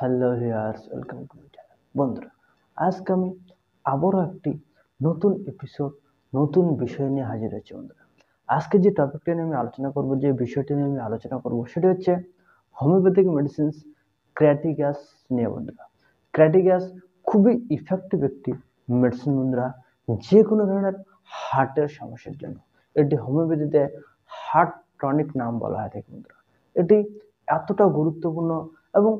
hello here's welcome to channel বন্ধুরা আজকে আমি আবারও একটি নতুন এপিসোড নতুন বিষয় নিয়ে হাজির হয়েছি বন্ধুরা আজকে যে টপিকটি নিয়ে আমি আলোচনা করব যে বিষয়টি নিয়ে আমি আলোচনা করব সেটি হচ্ছে হোমিওপ্যাথিক মেডিসিনস ক্র্যাটিগ্যাস নিয়ে বন্ধুরা ক্র্যাটিগ্যাস খুবই ইফেক্টিভ একটি মেডিসিন বন্ধুরা যে কোনো ধরনের হার্টের সমস্যার জন্য এটি হোমিওপ্যাথিতে হার্ট টনিক নাম বলা হয় থাকে বন্ধুরা এটি এতটা গুরুত্বপূর্ণ এবং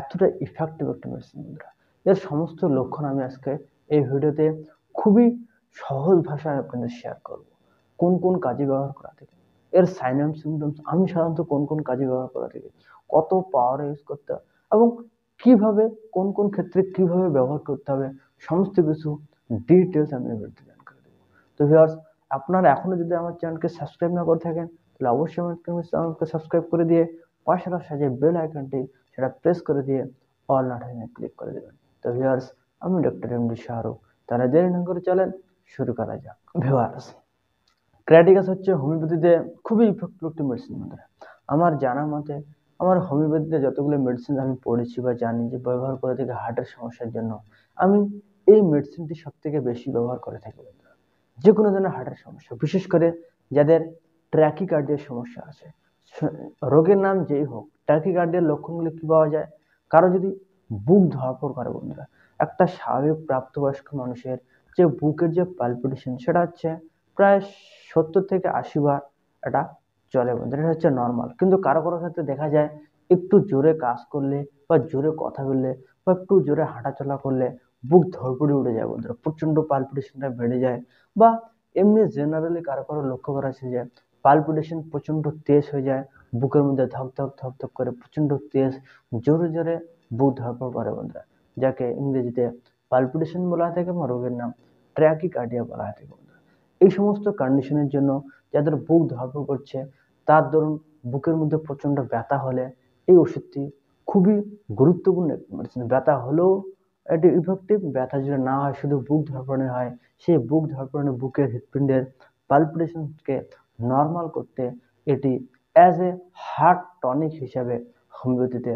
এতটা ইফেক্টিভ একটা মেডিসিন বন্ধুরা এর সমস্ত লক্ষণ আমি আজকে এই ভিডিওতে খুবই সহজ ভাষায় আপনাদের শেয়ার করব কোন কোন কাজে ব্যবহার করা থেকে এর সাইন অ্যান্ড সিমটমস আমি সাধারণত কোন কোন কাজে ব্যবহার করা থেকে কত পাওয়ার ইউজ করতে হয় এবং কিভাবে কোন কোন ক্ষেত্রে কিভাবে ব্যবহার করতে হবে সমস্ত কিছু ডিটেলস আমি ভিডিওতে করে দেবো তো ভিউয়ার্স আপনারা এখনও যদি আমার চ্যানেলকে সাবস্ক্রাইব না করে থাকেন তাহলে অবশ্যই আমার চ্যানেলকে সাবস্ক্রাইব করে দিয়ে পাশাপাশি যে বেল আইকনটি সেটা প্রেস করে দিয়ে অল নোটিফিকেশনে ক্লিক করে দেবেন তো ভিউয়ার্স আমি ডক্টর এমডি শাহরুখ তাহলে দেরি না করে চলেন শুরু করা যাক ভিউয়ার্স ক্র্যাটিকাস হচ্ছে হোমিওপ্যাথিতে খুবই ইফেক্টিভ একটি মেডিসিন মধ্যে আমার জানা মতে আমার হোমিওপ্যাথিতে যতগুলো মেডিসিন আমি পড়েছি বা জানি যে ব্যবহার করে থাকি হার্টের সমস্যার জন্য আমি এই মেডিসিনটি সবথেকে বেশি ব্যবহার করে থাকি যে কোনো ধরনের হার্টের সমস্যা বিশেষ করে যাদের ট্র্যাকি কার্ডের সমস্যা আছে রোগের নাম যেই হোক টার্কিকার্ডিয়ার লক্ষণগুলো কী পাওয়া যায় কারো যদি বুক ধরপড় করে বন্ধুরা একটা স্বাভাবিক প্রাপ্তবয়স্ক মানুষের যে বুকের যে পালপিটেশন সেটা হচ্ছে প্রায় সত্তর থেকে আশি বার এটা চলে বন্ধুরা এটা হচ্ছে নর্মাল কিন্তু কারো কারো ক্ষেত্রে দেখা যায় একটু জোরে কাজ করলে বা জোরে কথা বললে বা একটু জোরে হাঁটাচলা করলে বুক ধরপড়ে উঠে যায় বন্ধুরা প্রচণ্ড পালপিটেশনটা বেড়ে যায় বা এমনি জেনারেলি কারো কারো লক্ষ্য করা আছে যে পালপিটেশন প্রচণ্ড তেজ হয়ে যায় বুকের মধ্যে ধক ধক ধক ধক করে প্রচণ্ড তেজ জোরে জোরে বুক ধরপড় করে বন্ধুরা যাকে ইংরেজিতে পালপিটেশন বলা থাকে বা রোগের নাম কার্ডিয়া বলা থাকে বন্ধুরা এই সমস্ত কন্ডিশনের জন্য যাদের বুক ধরপড় করছে তার ধরুন বুকের মধ্যে প্রচণ্ড ব্যথা হলে এই ওষুধটি খুবই গুরুত্বপূর্ণ মেডিসিন ব্যথা হলেও এটি ইফেক্টিভ ব্যথা যদি না হয় শুধু বুক ধরপড়ে হয় সেই বুক ধরপড়ে বুকের হৃৎপিণ্ডের পালপিটেশনকে নর্মাল করতে এটি অ্যাজ এ হার্ট টনিক হিসাবে হোমিওপ্যাথিতে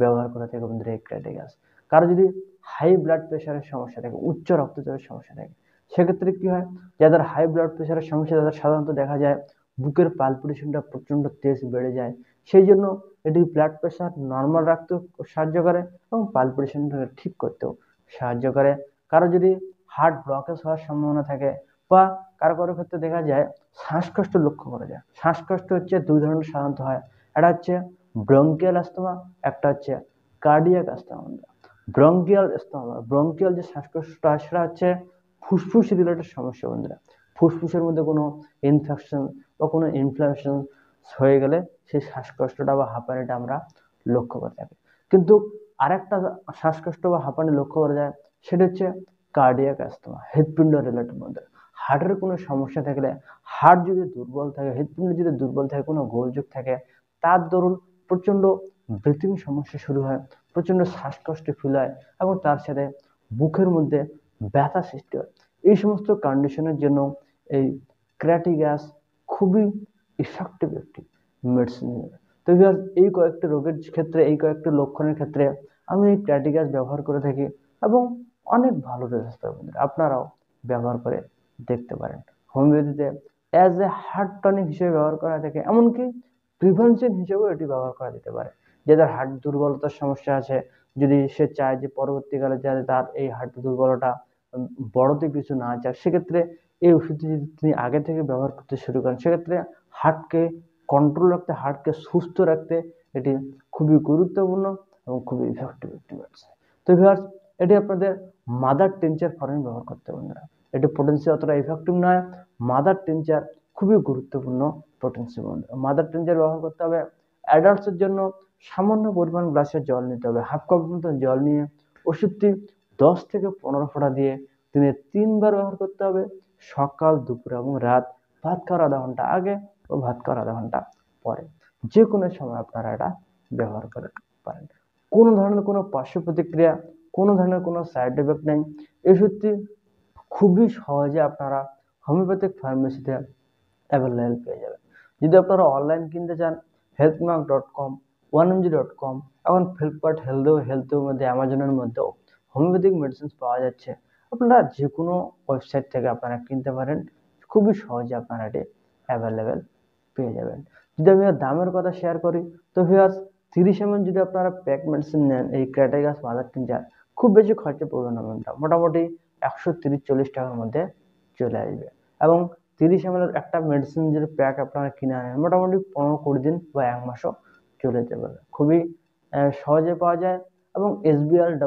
ব্যবহার করা থাকে বন্ধুরা এই ক্র্যাটেগাস কারো যদি হাই ব্লাড প্রেশারের সমস্যা থাকে উচ্চ রক্তচাপের সমস্যা থাকে সেক্ষেত্রে কি হয় যাদের হাই ব্লাড প্রেশারের সমস্যা তাদের সাধারণত দেখা যায় বুকের পালপিটেশনটা প্রচণ্ড তেজ বেড়ে যায় সেই জন্য এটি ব্লাড প্রেশার নর্মাল রাখতেও সাহায্য করে এবং পালপিটেশনটাকে ঠিক করতেও সাহায্য করে কারো যদি হার্ট ব্লকেজ হওয়ার সম্ভাবনা থাকে বা কারো কারো ক্ষেত্রে দেখা যায় শ্বাসকষ্ট লক্ষ্য করা যায় শ্বাসকষ্ট হচ্ছে দুই ধরনের সাধারণত হয় একটা হচ্ছে ব্রঙ্কিয়াল আস্তমা একটা হচ্ছে cardiac asthma bronchial asthma bronchial যে শ্বাসকষ্টটা সেটা হচ্ছে ফুসফুস রিলেটেড সমস্যা বন্ধুরা ফুসফুসের মধ্যে কোনো ইনফেকশন বা কোনো ইনফ্লামেশন হয়ে গেলে সেই শ্বাসকষ্টটা বা হাঁপানিটা আমরা লক্ষ্য করে থাকি কিন্তু আরেকটা শ্বাসকষ্ট বা হাঁপানি লক্ষ্য করা যায় সেটা হচ্ছে কার্ডিয়াক আস্তমা হৃদপিণ্ড রিলেটেড মধ্যে হার্টের কোনো সমস্যা থাকলে হার্ট যদি দুর্বল থাকে হৃদপিণ্ড যদি দুর্বল থাকে কোনো গোলযোগ থাকে তার দরুন প্রচণ্ড ব্রিথিং সমস্যা শুরু হয় প্রচণ্ড শ্বাসকষ্ট ফিল হয় এবং তার সাথে বুকের মধ্যে ব্যথা সৃষ্টি হয় এই সমস্ত কন্ডিশনের জন্য এই ক্র্যাটি গ্যাস খুবই ইফেক্টিভ একটি মেডিসিন তো এই কয়েকটি রোগের ক্ষেত্রে এই কয়েকটি লক্ষণের ক্ষেত্রে আমি এই ক্র্যাটি গ্যাস ব্যবহার করে থাকি এবং অনেক ভালো রেজাল্ট আপনারাও ব্যবহার করে দেখতে পারেন হোমিওপ্যাথিতে অ্যাজ এ হার্ট টনিক হিসেবে ব্যবহার করা থাকে এমনকি প্রিভেনশন হিসেবেও এটি ব্যবহার করা যেতে পারে যাদের হার্ট দুর্বলতার সমস্যা আছে যদি সে চায় যে পরবর্তীকালে যাতে তার এই হার্ট দুর্বলতা বড়তে কিছু না যায় সেক্ষেত্রে এই ওষুধটি যদি তিনি আগে থেকে ব্যবহার করতে শুরু করেন সেক্ষেত্রে হার্টকে কন্ট্রোল রাখতে হার্টকে সুস্থ রাখতে এটি খুবই গুরুত্বপূর্ণ এবং খুবই ইফেক্টিভ একটি তো ভিউয়ার্স এটি আপনাদের মাদার টেনচার ফর্মে ব্যবহার করতে পারেন এটি পোটেন্সি অতটা ইফেক্টিভ নয় মাদার টেঞ্চার খুবই গুরুত্বপূর্ণ পোটেন্সি বন্ধু মাদার টেঞ্চার ব্যবহার করতে হবে অ্যাডাল্টসের জন্য সামান্য পরিমাণ গ্লাসের জল নিতে হবে হাফ কাপ মতো জল নিয়ে ওষুধটি দশ থেকে পনেরো ফোঁটা দিয়ে দিনে তিনবার ব্যবহার করতে হবে সকাল দুপুর এবং রাত ভাত খাওয়ার আধা ঘন্টা আগে ও ভাত খাওয়ার আধা ঘন্টা পরে যে কোনো সময় আপনারা এটা ব্যবহার করে পারেন কোনো ধরনের কোনো পার্শ্ব প্রতিক্রিয়া কোনো ধরনের কোনো সাইড এফেক্ট নেই এই সত্যি খুবই সহজে আপনারা হোমিওপ্যাথিক ফার্মেসিতে অ্যাভেলেবেল পেয়ে যাবেন যদি আপনারা অনলাইন কিনতে চান healthmark dot com one MG dot com এখন ফ্লিপকার্ট হেলথ হেলথের মধ্যে অ্যামাজনের মধ্যেও হোমিওপ্যাথিক মেডিসিনস পাওয়া যাচ্ছে আপনারা যে কোনো ওয়েবসাইট থেকে আপনারা কিনতে পারেন খুবই সহজে আপনারা এটি অ্যাভেলেবেল পেয়ে যাবেন যদি আমি দামের কথা শেয়ার করি তো ভিউয়ার্স তিরিশ এমএম যদি আপনারা প্যাক মেডিসিন নেন এই ক্র্যাটাইগাস মাদার টিনজার খুব বেশি খরচা পড়বে না মোটামুটি একশো তিরিশ চল্লিশ টাকার মধ্যে চলে আসবে এবং তিরিশ এম একটা মেডিসিন যদি প্যাক আপনারা কিনে আনেন মোটামুটি পনেরো কুড়ি দিন বা এক মাসও চলে যেতে পারে খুবই সহজে পাওয়া যায় এবং এসবিআর এ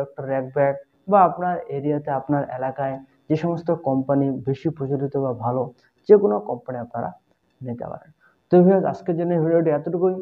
ডক্টর র্যাকব্যাক বা আপনার এরিয়াতে আপনার এলাকায় যে সমস্ত কোম্পানি বেশি প্রচলিত বা ভালো যে কোনো কোম্পানি আপনারা নিতে পারেন তো ভিউয়ার্স আজকের জন্য ভিডিওটি এতটুকুই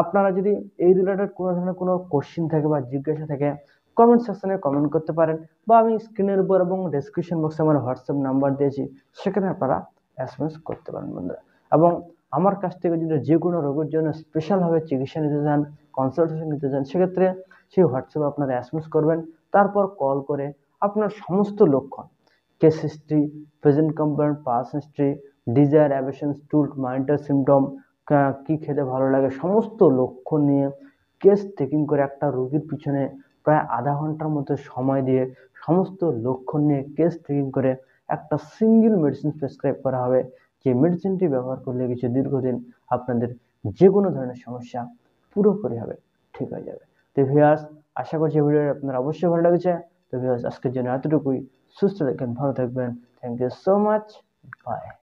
আপনারা যদি এই রিলেটেড কোনো ধরনের কোনো কোশ্চিন থাকে বা জিজ্ঞাসা থাকে কমেন্ট সেকশনে কমেন্ট করতে পারেন বা আমি স্ক্রিনের উপর এবং ডেসক্রিপশন বক্সে আমার হোয়াটসঅ্যাপ নাম্বার দিয়েছি সেখানে আপনারা এসএমএস করতে পারেন বন্ধুরা এবং আমার কাছ থেকে যদি যে কোনো রোগের জন্য স্পেশালভাবে চিকিৎসা নিতে চান কনসালটেশন নিতে চান সেক্ষেত্রে সেই হোয়াটসঅ্যাপে আপনারা এসএমএস করবেন তারপর কল করে আপনার সমস্ত লক্ষণ case history present complaint past history desire aversion tool minder symptom কী খেতে ভালো লাগে সমস্ত লক্ষণ নিয়ে কেস টেকিং করে একটা রোগীর পিছনে প্রায় আধা ঘন্টার মতো সময় দিয়ে সমস্ত লক্ষণ নিয়ে কেস ট্রিম করে একটা সিঙ্গেল মেডিসিন প্রেসক্রাইব করা হবে যে মেডিসিনটি ব্যবহার করলে কিছু দীর্ঘদিন আপনাদের যে কোনো ধরনের সমস্যা পুরোপুরি হবে ঠিক হয়ে যাবে তো ভিয়াস আশা করছি ভিডিওটি আপনার অবশ্যই ভালো লাগছে তো ভিয়াস আজকের জন্য এতটুকুই সুস্থ থাকবেন ভালো থাকবেন thank you so much by